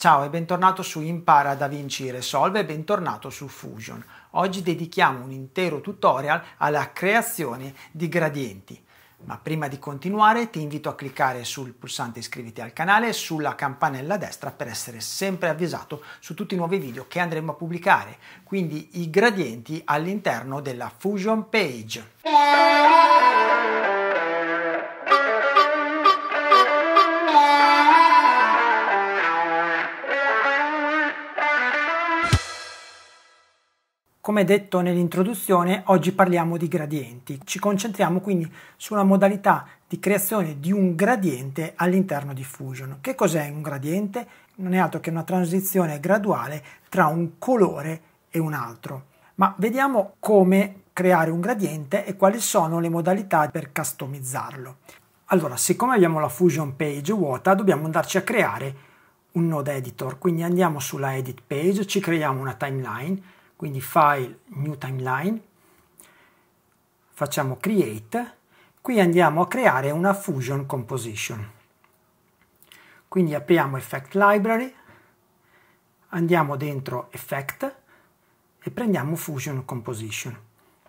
Ciao e bentornato su Impara da Vinci Resolve e bentornato su Fusion. Oggi dedichiamo un intero tutorial alla creazione di gradienti. Ma prima di continuare ti invito a cliccare sul pulsante iscriviti al canale e sulla campanella a destra per essere sempre avvisato su tutti i nuovi video che andremo a pubblicare, quindi i gradienti all'interno della Fusion Page. Come detto nell'introduzione, oggi parliamo di gradienti. Ci concentriamo quindi sulla modalità di creazione di un gradiente all'interno di Fusion. Che cos'è un gradiente? Non è altro che una transizione graduale tra un colore e un altro. Ma vediamo come creare un gradiente e quali sono le modalità per customizzarlo. Allora, siccome abbiamo la Fusion Page vuota, dobbiamo andarci a creare un node editor. Quindi andiamo sulla edit page, ci creiamo una timeline quindi file new timeline facciamo create qui andiamo a creare una fusion composition quindi apriamo effect library andiamo dentro effect e prendiamo fusion composition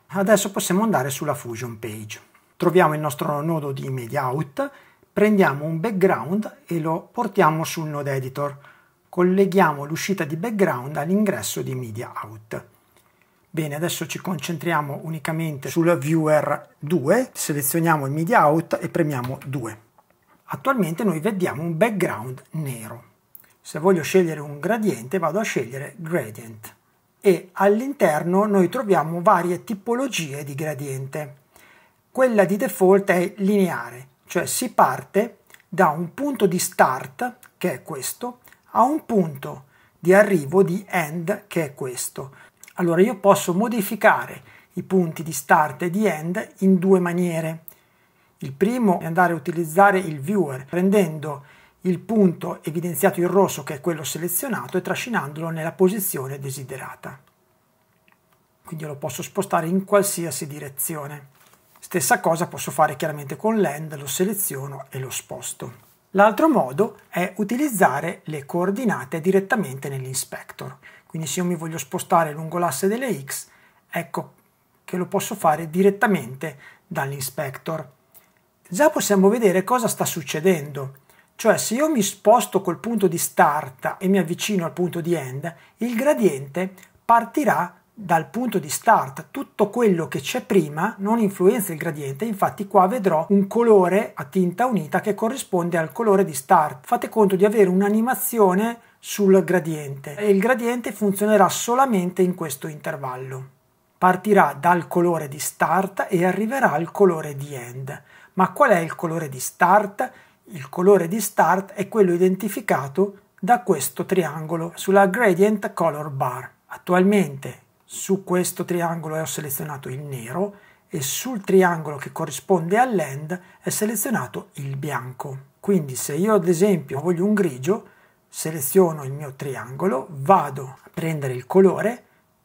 adesso possiamo andare sulla fusion page troviamo il nostro nodo di media out prendiamo un background e lo portiamo sul node editor colleghiamo l'uscita di background all'ingresso di media out. Bene, adesso ci concentriamo unicamente sul viewer 2, selezioniamo il media out e premiamo 2. Attualmente noi vediamo un background nero. Se voglio scegliere un gradiente vado a scegliere gradient e all'interno noi troviamo varie tipologie di gradiente. Quella di default è lineare, cioè si parte da un punto di start che è questo a un punto di arrivo di end che è questo. Allora io posso modificare i punti di start e di end in due maniere. Il primo è andare a utilizzare il viewer prendendo il punto evidenziato in rosso che è quello selezionato e trascinandolo nella posizione desiderata. Quindi lo posso spostare in qualsiasi direzione. Stessa cosa posso fare chiaramente con l'end, lo seleziono e lo sposto. L'altro modo è utilizzare le coordinate direttamente nell'inspector. Quindi se io mi voglio spostare lungo l'asse delle x, ecco che lo posso fare direttamente dall'inspector. Già possiamo vedere cosa sta succedendo. Cioè se io mi sposto col punto di start e mi avvicino al punto di end, il gradiente partirà dal punto di start tutto quello che c'è prima non influenza il gradiente infatti qua vedrò un colore a tinta unita che corrisponde al colore di start fate conto di avere un'animazione sul gradiente e il gradiente funzionerà solamente in questo intervallo partirà dal colore di start e arriverà al colore di end ma qual è il colore di start? il colore di start è quello identificato da questo triangolo sulla gradient color bar attualmente su questo triangolo ho selezionato il nero e sul triangolo che corrisponde all'end è selezionato il bianco. Quindi se io ad esempio voglio un grigio, seleziono il mio triangolo, vado a prendere il colore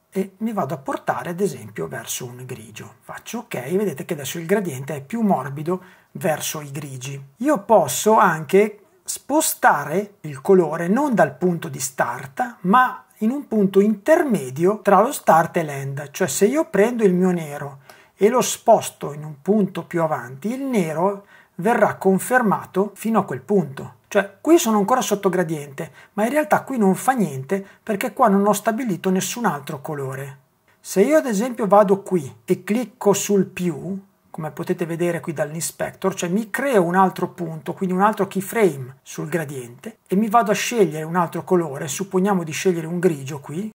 e mi vado a portare ad esempio verso un grigio. Faccio ok, vedete che adesso il gradiente è più morbido verso i grigi. Io posso anche spostare il colore non dal punto di start ma in un punto intermedio tra lo start e l'end, cioè se io prendo il mio nero e lo sposto in un punto più avanti, il nero verrà confermato fino a quel punto. Cioè, qui sono ancora sotto gradiente, ma in realtà qui non fa niente perché qua non ho stabilito nessun altro colore. Se io ad esempio vado qui e clicco sul più, come potete vedere qui dall'inspector, cioè mi creo un altro punto, quindi un altro keyframe sul gradiente e mi vado a scegliere un altro colore, supponiamo di scegliere un grigio qui,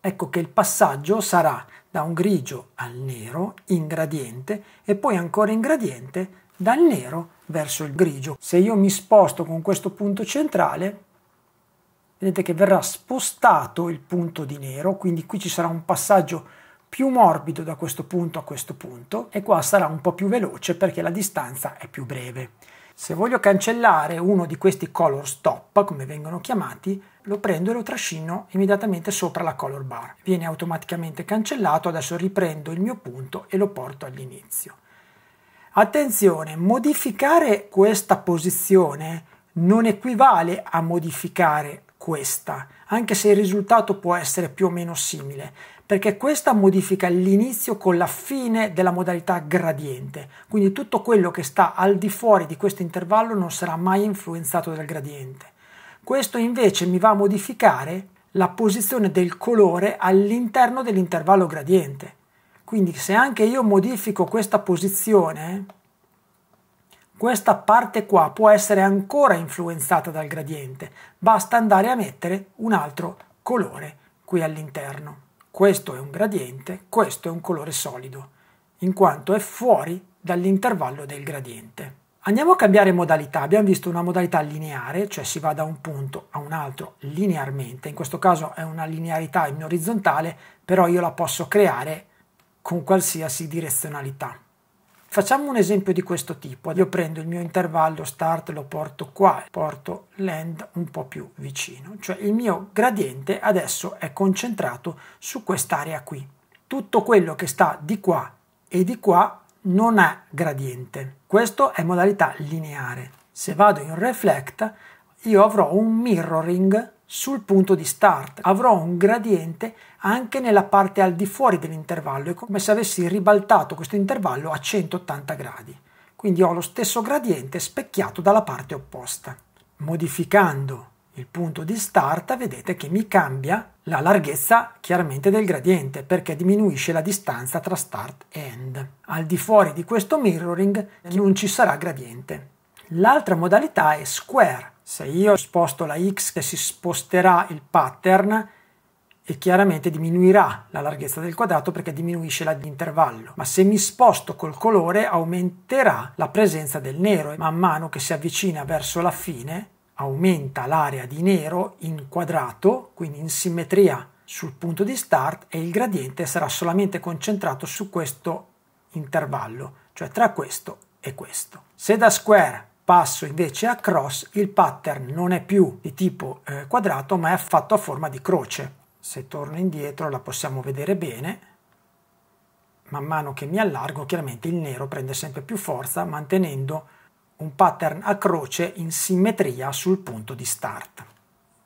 ecco che il passaggio sarà da un grigio al nero in gradiente e poi ancora in gradiente dal nero verso il grigio. Se io mi sposto con questo punto centrale, vedete che verrà spostato il punto di nero, quindi qui ci sarà un passaggio più morbido da questo punto a questo punto e qua sarà un po' più veloce perché la distanza è più breve. Se voglio cancellare uno di questi color stop, come vengono chiamati, lo prendo e lo trascino immediatamente sopra la color bar. Viene automaticamente cancellato, adesso riprendo il mio punto e lo porto all'inizio. Attenzione, modificare questa posizione non equivale a modificare questa, anche se il risultato può essere più o meno simile, perché questa modifica l'inizio con la fine della modalità gradiente, quindi tutto quello che sta al di fuori di questo intervallo non sarà mai influenzato dal gradiente. Questo invece mi va a modificare la posizione del colore all'interno dell'intervallo gradiente. Quindi se anche io modifico questa posizione, questa parte qua può essere ancora influenzata dal gradiente, basta andare a mettere un altro colore qui all'interno questo è un gradiente, questo è un colore solido, in quanto è fuori dall'intervallo del gradiente. Andiamo a cambiare modalità, abbiamo visto una modalità lineare, cioè si va da un punto a un altro linearmente, in questo caso è una linearità in orizzontale, però io la posso creare con qualsiasi direzionalità. Facciamo un esempio di questo tipo. Io prendo il mio intervallo start, lo porto qua, porto l'end un po' più vicino. Cioè il mio gradiente adesso è concentrato su quest'area qui. Tutto quello che sta di qua e di qua non ha gradiente. Questo è modalità lineare. Se vado in reflect io avrò un mirroring sul punto di start. Avrò un gradiente anche nella parte al di fuori dell'intervallo, è come se avessi ribaltato questo intervallo a 180 gradi. Quindi ho lo stesso gradiente specchiato dalla parte opposta. Modificando il punto di start vedete che mi cambia la larghezza chiaramente del gradiente perché diminuisce la distanza tra start e end. Al di fuori di questo mirroring non ci sarà gradiente. L'altra modalità è square, se io sposto la x che si sposterà il pattern e chiaramente diminuirà la larghezza del quadrato perché diminuisce l'intervallo, ma se mi sposto col colore aumenterà la presenza del nero e man mano che si avvicina verso la fine aumenta l'area di nero in quadrato, quindi in simmetria sul punto di start e il gradiente sarà solamente concentrato su questo intervallo, cioè tra questo e questo. Se da square Passo invece a cross, il pattern non è più di tipo eh, quadrato ma è fatto a forma di croce. Se torno indietro la possiamo vedere bene. Man mano che mi allargo chiaramente il nero prende sempre più forza mantenendo un pattern a croce in simmetria sul punto di start.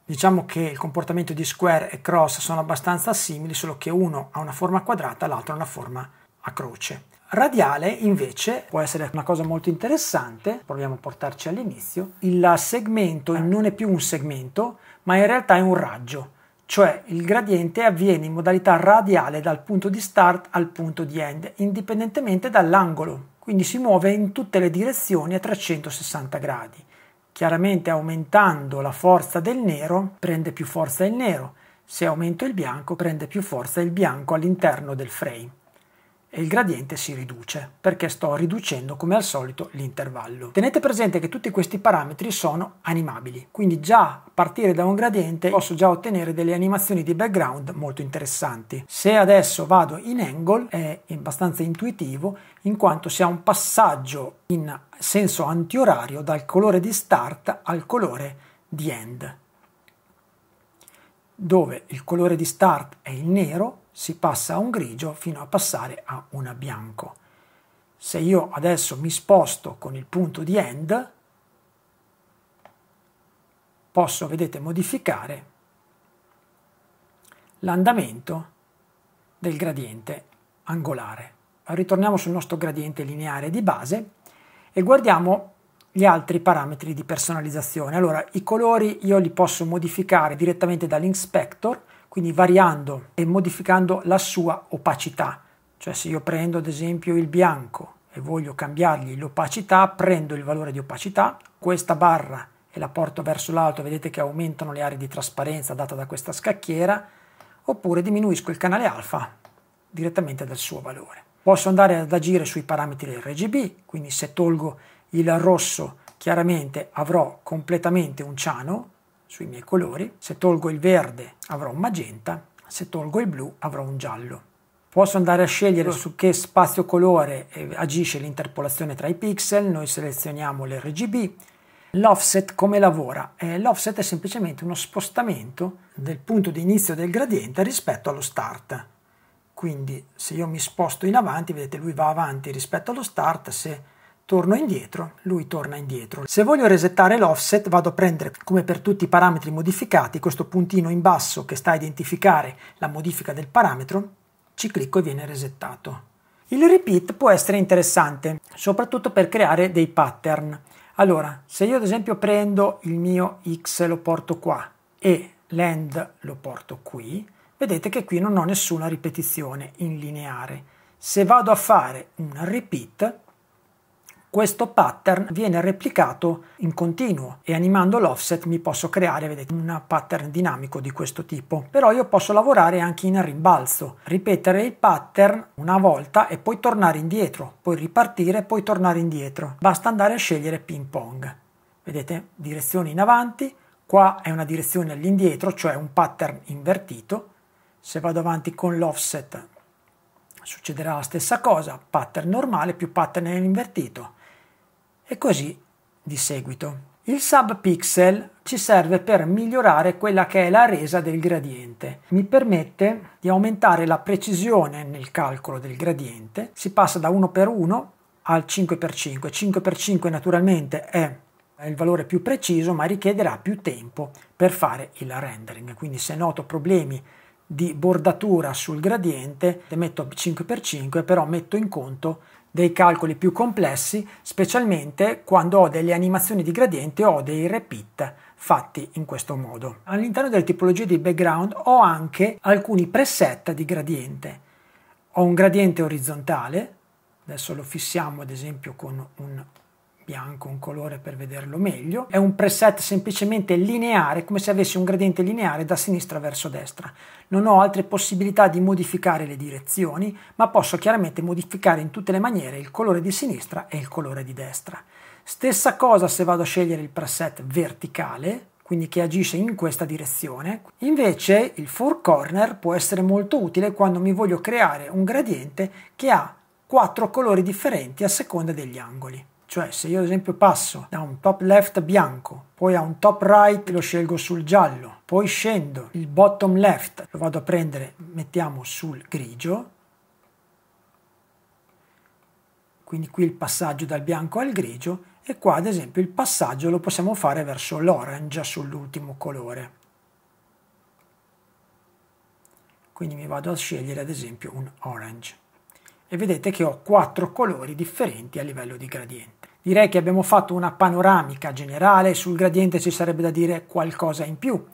Diciamo che il comportamento di square e cross sono abbastanza simili, solo che uno ha una forma quadrata, l'altro ha una forma a croce radiale invece può essere una cosa molto interessante, proviamo a portarci all'inizio, il segmento eh. non è più un segmento, ma in realtà è un raggio, cioè il gradiente avviene in modalità radiale dal punto di start al punto di end, indipendentemente dall'angolo, quindi si muove in tutte le direzioni a 360 gradi. Chiaramente aumentando la forza del nero prende più forza il nero, se aumento il bianco prende più forza il bianco all'interno del frame e il gradiente si riduce perché sto riducendo come al solito l'intervallo. Tenete presente che tutti questi parametri sono animabili, quindi già a partire da un gradiente posso già ottenere delle animazioni di background molto interessanti. Se adesso vado in angle è abbastanza intuitivo in quanto si ha un passaggio in senso antiorario dal colore di start al colore di end dove il colore di start è il nero si passa a un grigio fino a passare a un bianco. Se io adesso mi sposto con il punto di end, posso, vedete, modificare l'andamento del gradiente angolare. Ritorniamo sul nostro gradiente lineare di base e guardiamo gli altri parametri di personalizzazione. Allora, i colori io li posso modificare direttamente dall'inspector, quindi variando e modificando la sua opacità. Cioè se io prendo ad esempio il bianco e voglio cambiargli l'opacità, prendo il valore di opacità, questa barra e la porto verso l'alto, vedete che aumentano le aree di trasparenza data da questa scacchiera, oppure diminuisco il canale alfa direttamente dal suo valore. Posso andare ad agire sui parametri RGB, quindi se tolgo il rosso chiaramente avrò completamente un ciano, sui miei colori. Se tolgo il verde avrò un magenta, se tolgo il blu avrò un giallo. Posso andare a scegliere su che spazio colore eh, agisce l'interpolazione tra i pixel, noi selezioniamo l'RGB. L'offset come lavora? Eh, l'offset è semplicemente uno spostamento del punto di inizio del gradiente rispetto allo start. Quindi se io mi sposto in avanti, vedete lui va avanti rispetto allo start, se torno indietro, lui torna indietro. Se voglio resettare l'offset vado a prendere come per tutti i parametri modificati questo puntino in basso che sta a identificare la modifica del parametro, ci clicco e viene resettato. Il repeat può essere interessante, soprattutto per creare dei pattern. Allora, se io ad esempio prendo il mio x lo porto qua e l'end lo porto qui, vedete che qui non ho nessuna ripetizione in lineare. Se vado a fare un repeat, questo pattern viene replicato in continuo e animando l'offset mi posso creare, vedete, un pattern dinamico di questo tipo. Però io posso lavorare anche in rimbalzo, ripetere il pattern una volta e poi tornare indietro, poi ripartire, e poi tornare indietro. Basta andare a scegliere ping pong. Vedete, direzione in avanti, qua è una direzione all'indietro, cioè un pattern invertito. Se vado avanti con l'offset succederà la stessa cosa, pattern normale più pattern invertito e così di seguito. Il subpixel ci serve per migliorare quella che è la resa del gradiente. Mi permette di aumentare la precisione nel calcolo del gradiente. Si passa da 1x1 al 5x5. 5x5 naturalmente è il valore più preciso ma richiederà più tempo per fare il rendering. Quindi se noto problemi di bordatura sul gradiente, metto 5x5 però metto in conto dei calcoli più complessi, specialmente quando ho delle animazioni di gradiente o dei repeat fatti in questo modo. All'interno delle tipologie di background ho anche alcuni preset di gradiente. Ho un gradiente orizzontale, adesso lo fissiamo ad esempio con un bianco un colore per vederlo meglio. È un preset semplicemente lineare, come se avessi un gradiente lineare da sinistra verso destra. Non ho altre possibilità di modificare le direzioni, ma posso chiaramente modificare in tutte le maniere il colore di sinistra e il colore di destra. Stessa cosa se vado a scegliere il preset verticale, quindi che agisce in questa direzione. Invece il four corner può essere molto utile quando mi voglio creare un gradiente che ha quattro colori differenti a seconda degli angoli. Cioè se io ad esempio passo da un top left bianco, poi a un top right lo scelgo sul giallo, poi scendo il bottom left, lo vado a prendere, mettiamo sul grigio, quindi qui il passaggio dal bianco al grigio e qua ad esempio il passaggio lo possiamo fare verso l'orange sull'ultimo colore. Quindi mi vado a scegliere ad esempio un orange e vedete che ho quattro colori differenti a livello di gradiente. Direi che abbiamo fatto una panoramica generale, sul gradiente ci sarebbe da dire qualcosa in più,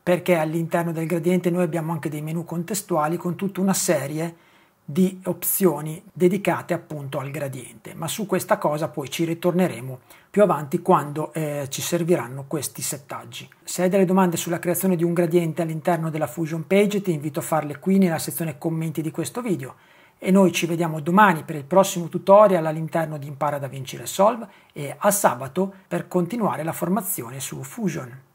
perché all'interno del gradiente noi abbiamo anche dei menu contestuali con tutta una serie di opzioni dedicate appunto al gradiente, ma su questa cosa poi ci ritorneremo più avanti quando eh, ci serviranno questi settaggi. Se hai delle domande sulla creazione di un gradiente all'interno della Fusion Page ti invito a farle qui nella sezione commenti di questo video e noi ci vediamo domani per il prossimo tutorial all'interno di Impara da Vinci Resolve e a sabato per continuare la formazione su Fusion.